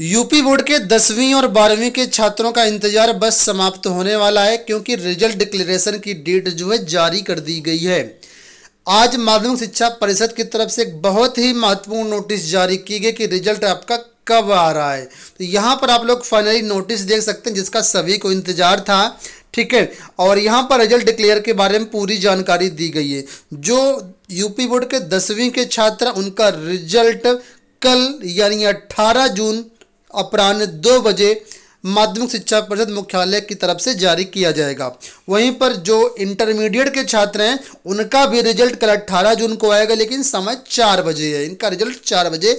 UP board के दसवीं और बारहवीं के छात्रों का इंतजार बस समाप्त होने वाला है क्योंकि रिजल्ट डिक्लेरेशन की डेट जो है जारी कर दी गई है आज माध्यमिक शिक्षा परिषद की तरफ से एक बहुत ही महत्वपूर्ण नोटिस जारी की गई कि रिजल्ट आपका कब आ रहा है तो यहाँ पर आप लोग फाइनली नोटिस देख सकते हैं जिसका सभी को इंतजार था ठीक है और यहाँ पर रिजल्ट डिक्लेयर के बारे में पूरी जानकारी दी गई है जो यूपी बोर्ड के दसवीं के छात्र उनका रिजल्ट कल यानी 18 जून अपराह्न दो बजे माध्यमिक शिक्षा परिषद मुख्यालय की तरफ से जारी किया जाएगा वहीं पर जो इंटरमीडिएट के छात्र हैं उनका भी रिजल्ट कल 18 जून को आएगा लेकिन समय चार बजे है इनका रिजल्ट चार बजे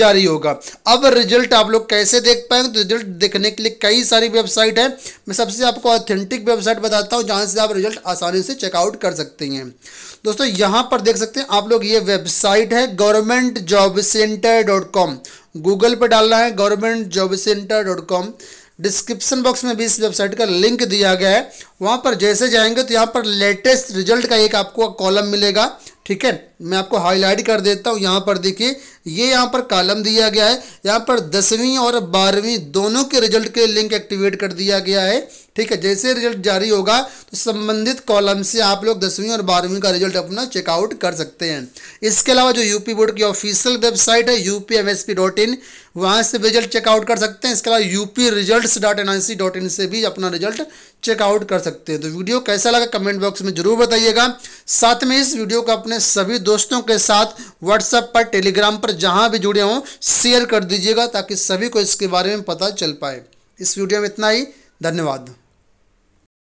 जारी होगा अब रिजल्ट आप लोग कैसे देख पाएंगे तो रिजल्ट देखने के लिए कई सारी वेबसाइट है मैं सबसे आपको ऑथेंटिक वेबसाइट बताता हूँ जहाँ से आप रिजल्ट आसानी से चेकआउट कर सकते हैं दोस्तों यहाँ पर देख सकते हैं आप लोग ये वेबसाइट है government job centre dot com Google पे डालना है government job centre dot com description box में भी इस वेबसाइट का लिंक दिया गया है वहाँ पर जैसे जाएंगे तो यहाँ पर लेटेस्ट रिजल्ट का एक आपको कॉलम मिलेगा ठीक है मैं आपको हाईलाइट कर देता हूँ यहाँ पर देखिए ये यहाँ पर कालम दिया गया है यहाँ पर दसवीं और बारहवीं दोनों के रिजल्ट के लिंक एक्टिवेट कर दिया गया है ठीक है जैसे रिजल्ट जारी होगा तो संबंधित कॉलम से आप लोग दसवीं और बारहवीं का रिजल्ट अपना चेकआउट कर सकते हैं इसके अलावा जो यूपी बोर्ड की ऑफिशियल वेबसाइट है U P M S P dot in वहाँ से रिजल्ट चेकआउट कर सकते हैं इसके अलावा U P result dot N I C dot in से भी अपना रिजल्ट चेकआउट कर सकते हैं तो वीडियो कैसा लगा कमेंट बॉक्स में जरूर बताइएगा साथ में इस वीडियो को अपने अपने सभी दोस्तों के साथ व्हाट्सएप पर टेलीग्राम पर जहां भी जुड़े हों शेयर कर दीजिएगा ताकि सभी को इसके बारे में पता चल पाए इस वीडियो में इतना ही धन्यवाद